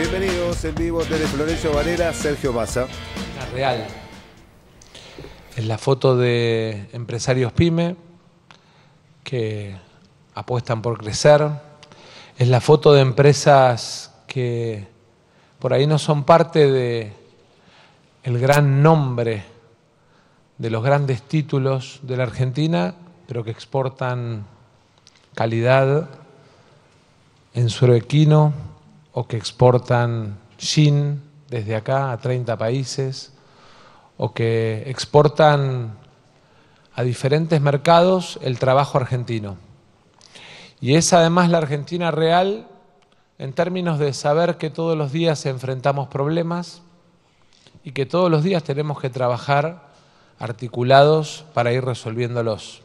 Bienvenidos en vivo desde Florencio Varela, Sergio Massa. La real. Es la foto de empresarios pyme que apuestan por crecer. Es la foto de empresas que por ahí no son parte de el gran nombre de los grandes títulos de la Argentina, pero que exportan calidad, en suero equino, o que exportan gin desde acá a 30 países, o que exportan a diferentes mercados el trabajo argentino. Y es además la Argentina real en términos de saber que todos los días enfrentamos problemas y que todos los días tenemos que trabajar articulados para ir resolviéndolos.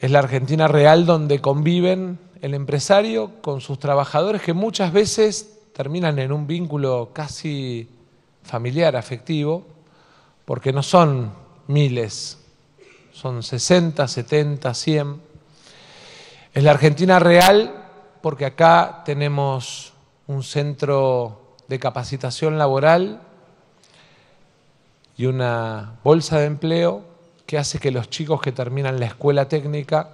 Es la Argentina real donde conviven el empresario con sus trabajadores que muchas veces terminan en un vínculo casi familiar, afectivo, porque no son miles, son 60, 70, 100. En la Argentina real porque acá tenemos un centro de capacitación laboral y una bolsa de empleo que hace que los chicos que terminan la escuela técnica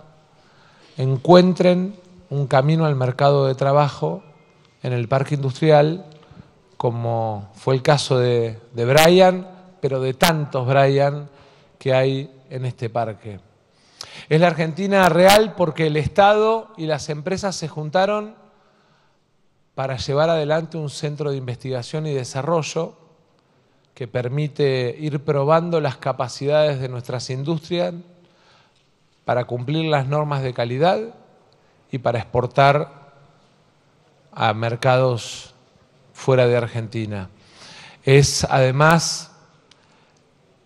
encuentren un camino al mercado de trabajo en el parque industrial, como fue el caso de, Brian, pero de tantos Brian que hay en este parque. Es la Argentina real porque el Estado y las empresas se juntaron para llevar adelante un centro de investigación y desarrollo que permite ir probando las capacidades de nuestras industrias para cumplir las normas de calidad y para exportar a mercados fuera de Argentina. Es además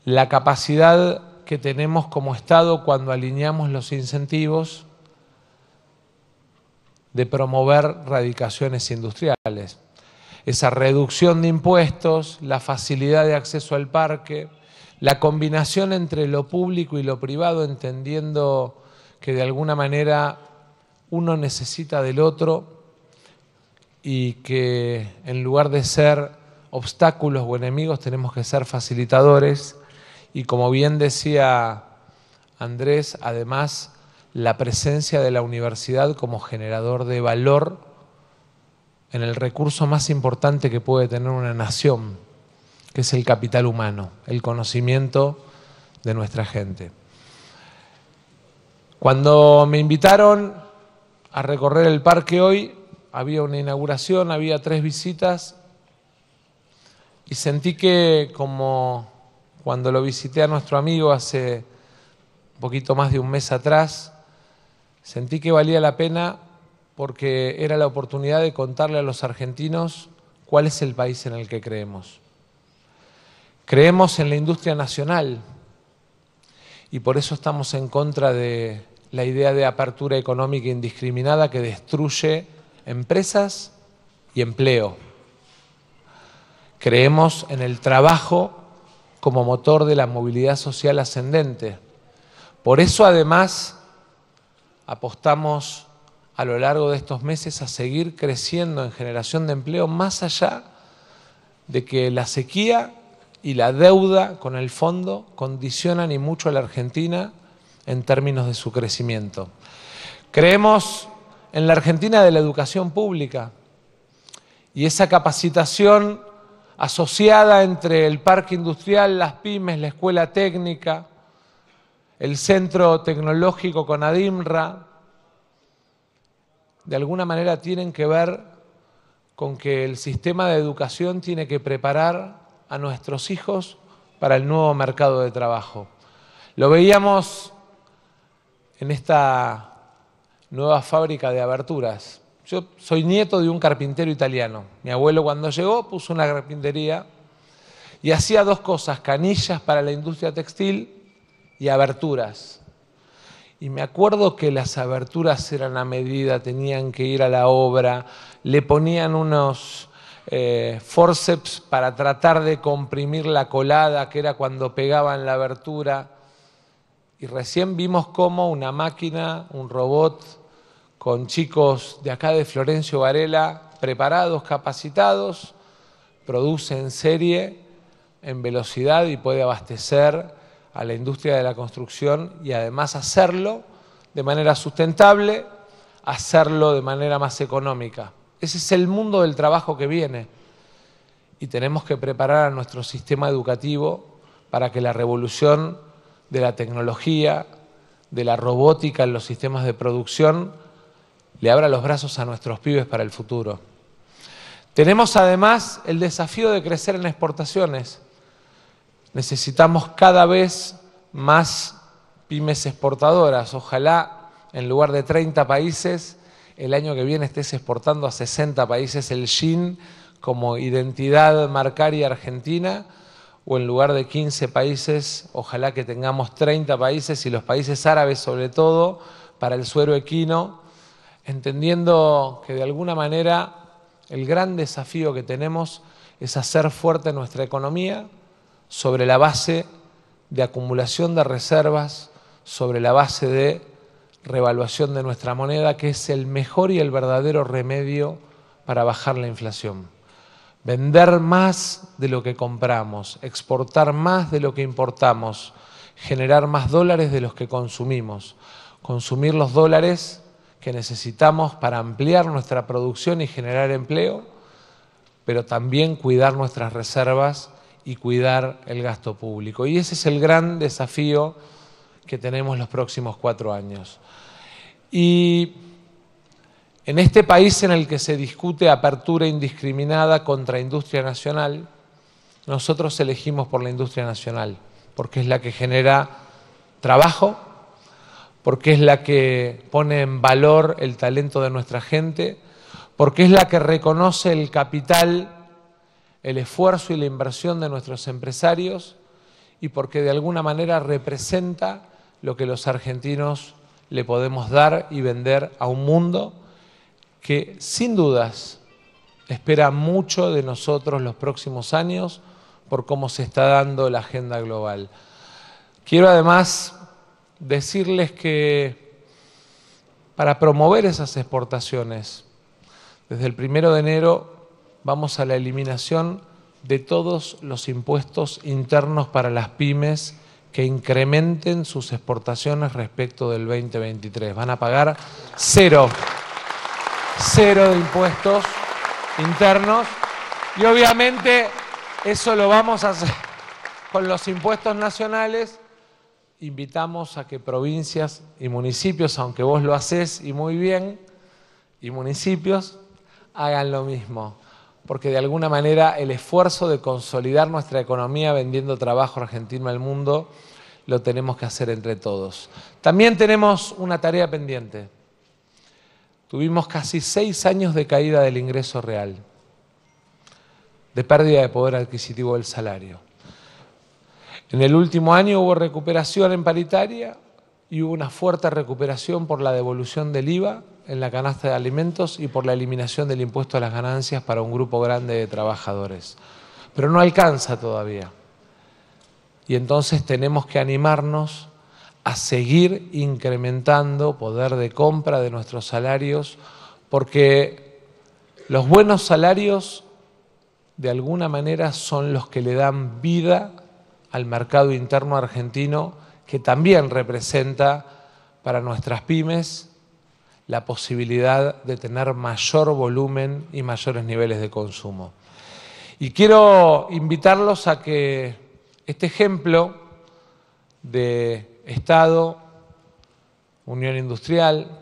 la capacidad que tenemos como Estado cuando alineamos los incentivos de promover radicaciones industriales. Esa reducción de impuestos, la facilidad de acceso al parque, la combinación entre lo público y lo privado, entendiendo que de alguna manera uno necesita del otro y que en lugar de ser obstáculos o enemigos tenemos que ser facilitadores y como bien decía Andrés, además la presencia de la universidad como generador de valor en el recurso más importante que puede tener una nación, que es el capital humano, el conocimiento de nuestra gente. Cuando me invitaron a recorrer el parque hoy, había una inauguración, había tres visitas y sentí que como cuando lo visité a nuestro amigo hace un poquito más de un mes atrás, sentí que valía la pena porque era la oportunidad de contarle a los argentinos cuál es el país en el que creemos. Creemos en la industria nacional y por eso estamos en contra de la idea de apertura económica indiscriminada que destruye empresas y empleo. Creemos en el trabajo como motor de la movilidad social ascendente. Por eso además apostamos a lo largo de estos meses a seguir creciendo en generación de empleo más allá de que la sequía y la deuda con el fondo condicionan y mucho a la Argentina en términos de su crecimiento. Creemos en la Argentina de la educación pública y esa capacitación asociada entre el parque industrial, las pymes, la escuela técnica, el centro tecnológico con ADIMRA, de alguna manera tienen que ver con que el sistema de educación tiene que preparar a nuestros hijos para el nuevo mercado de trabajo. Lo veíamos en esta nueva fábrica de aberturas. Yo soy nieto de un carpintero italiano. Mi abuelo cuando llegó puso una carpintería y hacía dos cosas, canillas para la industria textil y aberturas. Y me acuerdo que las aberturas eran a medida, tenían que ir a la obra, le ponían unos eh, forceps para tratar de comprimir la colada, que era cuando pegaban la abertura. Y recién vimos cómo una máquina, un robot, con chicos de acá de Florencio Varela, preparados, capacitados, produce en serie, en velocidad y puede abastecer a la industria de la construcción y además hacerlo de manera sustentable, hacerlo de manera más económica. Ese es el mundo del trabajo que viene y tenemos que preparar a nuestro sistema educativo para que la revolución de la tecnología, de la robótica en los sistemas de producción, le abra los brazos a nuestros pibes para el futuro. Tenemos además el desafío de crecer en exportaciones. Necesitamos cada vez más pymes exportadoras. Ojalá en lugar de 30 países, el año que viene estés exportando a 60 países el GIN como identidad marcaria argentina o en lugar de 15 países, ojalá que tengamos 30 países y los países árabes sobre todo para el suero equino, entendiendo que de alguna manera el gran desafío que tenemos es hacer fuerte nuestra economía sobre la base de acumulación de reservas, sobre la base de revaluación de nuestra moneda, que es el mejor y el verdadero remedio para bajar la inflación vender más de lo que compramos, exportar más de lo que importamos, generar más dólares de los que consumimos, consumir los dólares que necesitamos para ampliar nuestra producción y generar empleo, pero también cuidar nuestras reservas y cuidar el gasto público. Y ese es el gran desafío que tenemos los próximos cuatro años. Y en este país en el que se discute apertura indiscriminada contra industria nacional, nosotros elegimos por la industria nacional, porque es la que genera trabajo, porque es la que pone en valor el talento de nuestra gente, porque es la que reconoce el capital, el esfuerzo y la inversión de nuestros empresarios y porque de alguna manera representa lo que los argentinos le podemos dar y vender a un mundo que sin dudas espera mucho de nosotros los próximos años por cómo se está dando la agenda global. Quiero además decirles que para promover esas exportaciones, desde el primero de enero vamos a la eliminación de todos los impuestos internos para las pymes que incrementen sus exportaciones respecto del 2023. Van a pagar cero cero de impuestos internos. Y obviamente eso lo vamos a hacer con los impuestos nacionales. Invitamos a que provincias y municipios, aunque vos lo haces y muy bien, y municipios, hagan lo mismo. Porque de alguna manera el esfuerzo de consolidar nuestra economía vendiendo trabajo argentino al mundo lo tenemos que hacer entre todos. También tenemos una tarea pendiente. Tuvimos casi seis años de caída del ingreso real, de pérdida de poder adquisitivo del salario. En el último año hubo recuperación en paritaria y hubo una fuerte recuperación por la devolución del IVA en la canasta de alimentos y por la eliminación del impuesto a las ganancias para un grupo grande de trabajadores. Pero no alcanza todavía. Y entonces tenemos que animarnos a seguir incrementando poder de compra de nuestros salarios, porque los buenos salarios de alguna manera son los que le dan vida al mercado interno argentino, que también representa para nuestras pymes la posibilidad de tener mayor volumen y mayores niveles de consumo. Y quiero invitarlos a que este ejemplo de Estado, Unión Industrial,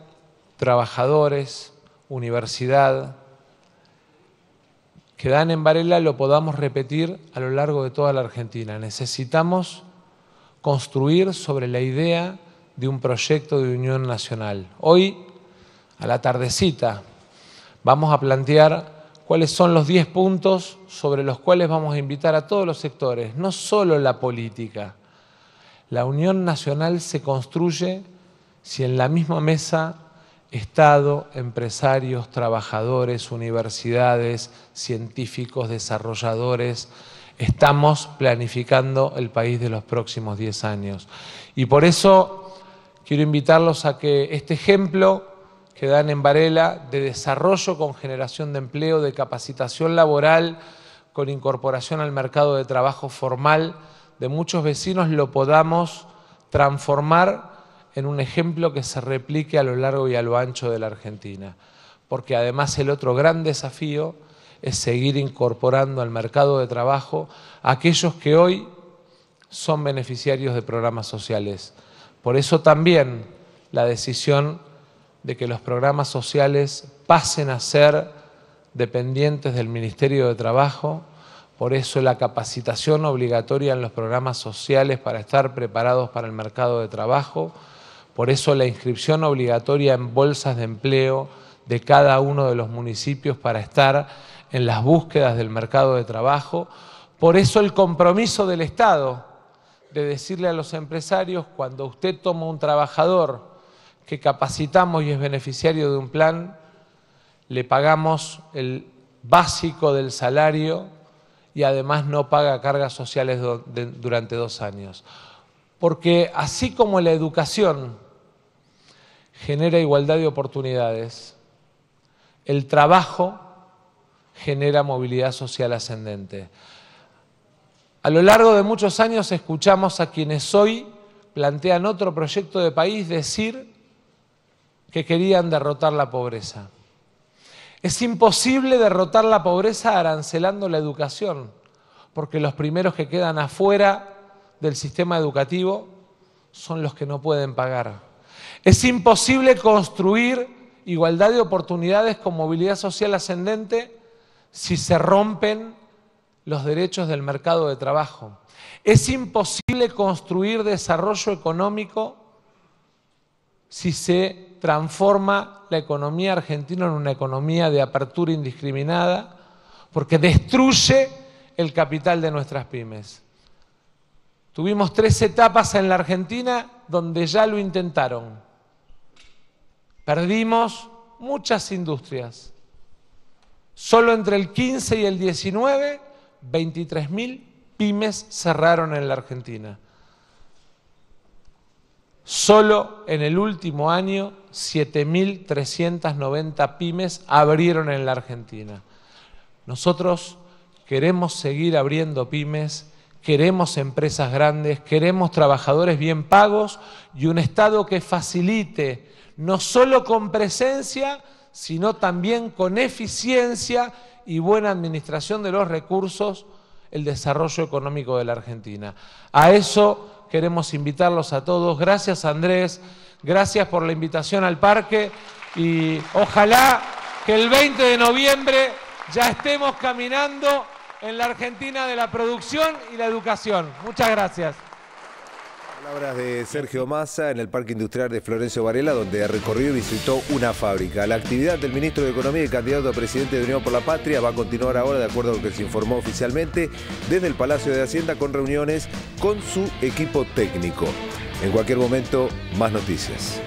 trabajadores, universidad, que dan en Varela lo podamos repetir a lo largo de toda la Argentina. Necesitamos construir sobre la idea de un proyecto de unión nacional. Hoy, a la tardecita, vamos a plantear cuáles son los 10 puntos sobre los cuales vamos a invitar a todos los sectores, no solo la política, la unión nacional se construye si en la misma mesa Estado, empresarios, trabajadores, universidades, científicos, desarrolladores, estamos planificando el país de los próximos 10 años. Y por eso quiero invitarlos a que este ejemplo que dan en Varela de desarrollo con generación de empleo, de capacitación laboral, con incorporación al mercado de trabajo formal, de muchos vecinos lo podamos transformar en un ejemplo que se replique a lo largo y a lo ancho de la Argentina. Porque además el otro gran desafío es seguir incorporando al mercado de trabajo a aquellos que hoy son beneficiarios de programas sociales. Por eso también la decisión de que los programas sociales pasen a ser dependientes del Ministerio de Trabajo por eso la capacitación obligatoria en los programas sociales para estar preparados para el mercado de trabajo, por eso la inscripción obligatoria en bolsas de empleo de cada uno de los municipios para estar en las búsquedas del mercado de trabajo, por eso el compromiso del Estado de decirle a los empresarios, cuando usted toma un trabajador que capacitamos y es beneficiario de un plan, le pagamos el básico del salario y además no paga cargas sociales durante dos años. Porque así como la educación genera igualdad de oportunidades, el trabajo genera movilidad social ascendente. A lo largo de muchos años escuchamos a quienes hoy plantean otro proyecto de país decir que querían derrotar la pobreza. Es imposible derrotar la pobreza arancelando la educación, porque los primeros que quedan afuera del sistema educativo son los que no pueden pagar. Es imposible construir igualdad de oportunidades con movilidad social ascendente si se rompen los derechos del mercado de trabajo. Es imposible construir desarrollo económico si se transforma la economía argentina en una economía de apertura indiscriminada, porque destruye el capital de nuestras pymes. Tuvimos tres etapas en la Argentina donde ya lo intentaron. Perdimos muchas industrias. Solo entre el 15 y el 19, 23.000 pymes cerraron en la Argentina. Solo en el último año, 7.390 pymes abrieron en la Argentina. Nosotros queremos seguir abriendo pymes, queremos empresas grandes, queremos trabajadores bien pagos y un Estado que facilite, no solo con presencia, sino también con eficiencia y buena administración de los recursos, el desarrollo económico de la Argentina. A eso Queremos invitarlos a todos. Gracias Andrés, gracias por la invitación al parque y ojalá que el 20 de noviembre ya estemos caminando en la Argentina de la producción y la educación. Muchas gracias. Palabras de Sergio Massa en el Parque Industrial de Florencio Varela, donde recorrió y visitó una fábrica. La actividad del ministro de Economía y candidato a presidente de Unión por la Patria va a continuar ahora, de acuerdo a lo que se informó oficialmente, desde el Palacio de Hacienda con reuniones con su equipo técnico. En cualquier momento, más noticias.